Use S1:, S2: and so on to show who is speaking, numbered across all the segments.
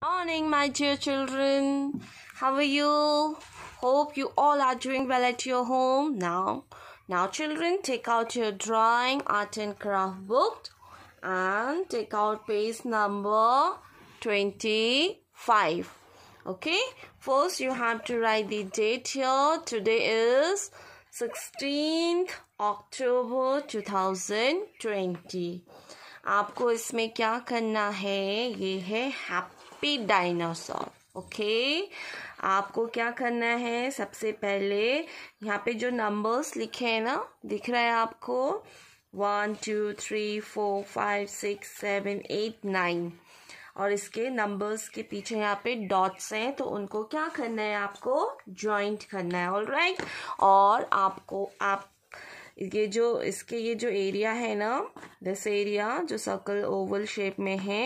S1: Morning, my dear children. How are you? Hope you all are doing well at your home now. Now, children, take out your drawing, art, and craft book and take out page number 25. Okay, first you have to write the date here. Today is 16th October 2020. आपको इसमें क्या करना है ये है happy happy dinosaur okay आपको क्या करना है सबसे पहले यहाँ पे जो नंबर्स लिखे हैं ना दिख रहा है आपको one two three four five six seven eight nine और इसके नंबर्स के पीछे यहाँ पे डॉट्स हैं तो उनको क्या करना है आपको ज्वाइंट करना है ऑल राइट right? और आपको आप ये जो इसके ये जो एरिया है ना दिस एरिया जो सर्कल ओवल शेप में है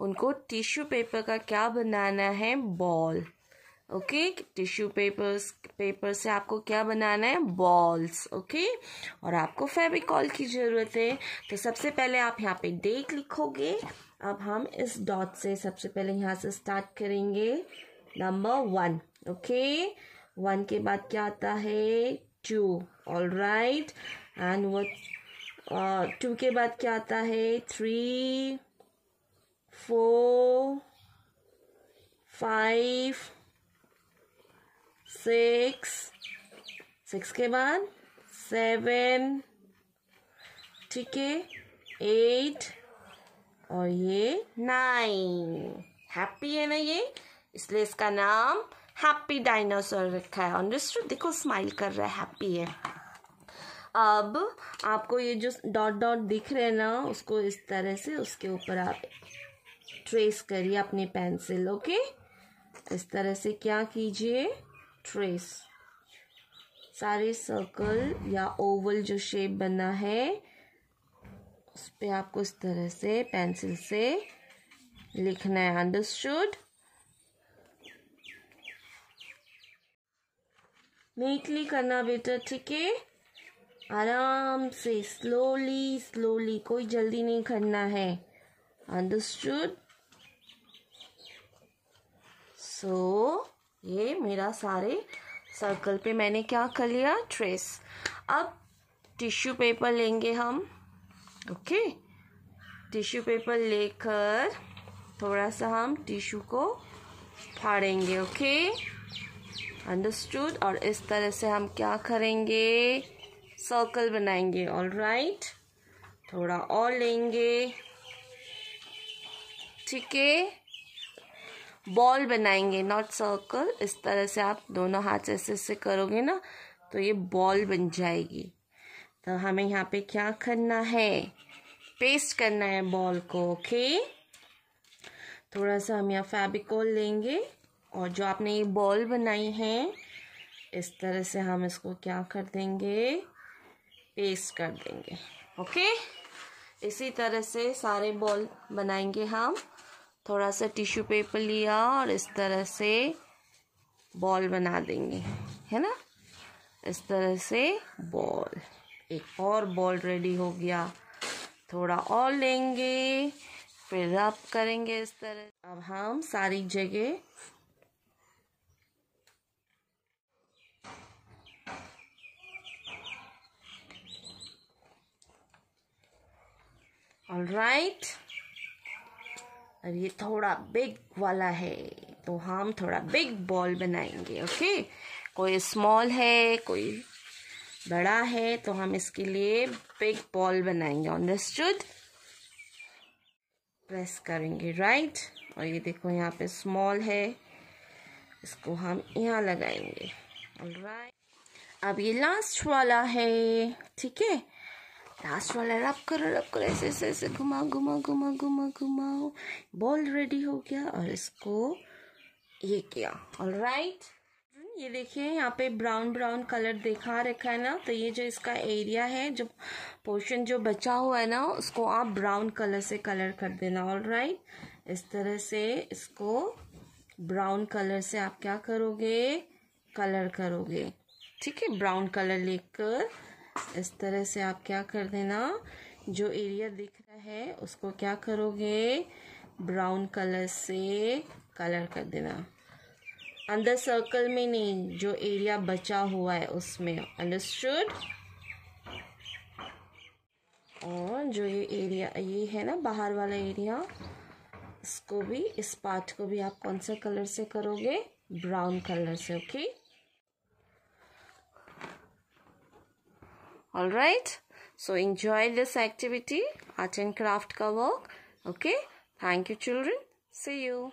S1: उनको टिश्यू पेपर का क्या बनाना है ball okay tissue papers paper से आपको क्या बनाना है बॉल्स ओके और आपको फेबिकॉल की ज़रूरत है तो सबसे पहले आप यहाँ पे डेट लिखोगे अब हम इस डॉट से सबसे पहले यहाँ से स्टार्ट करेंगे नंबर वन ओके वन के बाद क्या आता है टू ऑल राइट एंड वो टू के बाद क्या आता है three four five six six के बाद सेवन ठीक है एट और ये नाइन हैप्पी है ना ये इसलिए इसका नाम हैप्पी डायनासोर रखा है अंडरस्टूड देखो स्माइल कर रहा है हैप्पी है अब आपको ये जो डॉट डॉट दिख रहे हैं ना उसको इस तरह से उसके ऊपर आप ट्रेस करिए अपने पेंसिल ओके इस तरह से क्या कीजिए ट्रेस सारे सर्कल या ओवल जो शेप बना है उस पर आपको इस तरह से पेंसिल से लिखना है अंडरस्टूड नीटली करना बेटा ठीक है आराम से स्लोली स्लोली कोई जल्दी नहीं करना है अंडरस्टूड सो so, ये मेरा सारे सर्कल पे मैंने क्या कर लिया ट्रेस अब टिश्यू पेपर लेंगे हम ओके टिश्यू पेपर लेकर थोड़ा सा हम टिश्यू को फाड़ेंगे ओके अंडरस्टूड और इस तरह से हम क्या करेंगे सर्कल बनाएंगे ऑल राइट थोड़ा और लेंगे ठीक है बॉल बनाएंगे नॉट सर्कल इस तरह से आप दोनों हाथ ऐसे ऐसे करोगे ना तो ये बॉल बन जाएगी तो हमें यहाँ पे क्या करना है पेस्ट करना है बॉल को ओके थोड़ा सा हम यहाँ फेबिकॉल लेंगे और जो आपने ये बॉल बनाई है इस तरह से हम इसको क्या कर देंगे पेस्ट कर देंगे ओके इसी तरह से सारे बॉल बनाएंगे हम थोड़ा सा टिश्यू पेपर लिया और इस तरह से बॉल बना देंगे है ना इस तरह से बॉल एक और बॉल रेडी हो गया थोड़ा और लेंगे फिर रब करेंगे इस तरह अब हम सारी जगह ऑल राइट और ये थोड़ा बिग वाला है तो हम थोड़ा बिग बॉल बनाएंगे ओके कोई स्मॉल है कोई बड़ा है तो हम इसके लिए बिग बॉल बनाएंगे अंडरस्टूड प्रेस करेंगे राइट और ये देखो यहाँ पे स्मॉल है इसको हम यहाँ लगाएंगे राइट अब ये लास्ट वाला है ठीक है लास्ट वाला रब करो रब करो ऐसे ऐसे ऐसे घुमाओ घुमाओ घुमाओ घुमाओ घुमाओ बॉल रेडी हो गया और इसको ये किया ऑल राइट ये देखिए यहाँ पे ब्राउन ब्राउन कलर देखा रखा है ना तो ये जो इसका एरिया है जो पोर्शन जो बचा हुआ है ना उसको आप ब्राउन कलर से कलर कर देना ऑल राइट इस तरह से इसको ब्राउन कलर से आप क्या करोगे कलर करोगे ठीक है ब्राउन कलर लेकर इस तरह से आप क्या कर देना जो एरिया दिख रहा है उसको क्या करोगे ब्राउन कलर से कलर कर देना अंदर सर्कल में नहीं जो एरिया बचा हुआ है उसमें अंडरस्टूड और जो ये एरिया ये है ना बाहर वाला एरिया इसको भी इस पार्ट को भी आप कौन सा कलर से करोगे ब्राउन कलर से okay okay? Alright. So enjoy this activity, art and craft work. Okay. Thank you children. See you.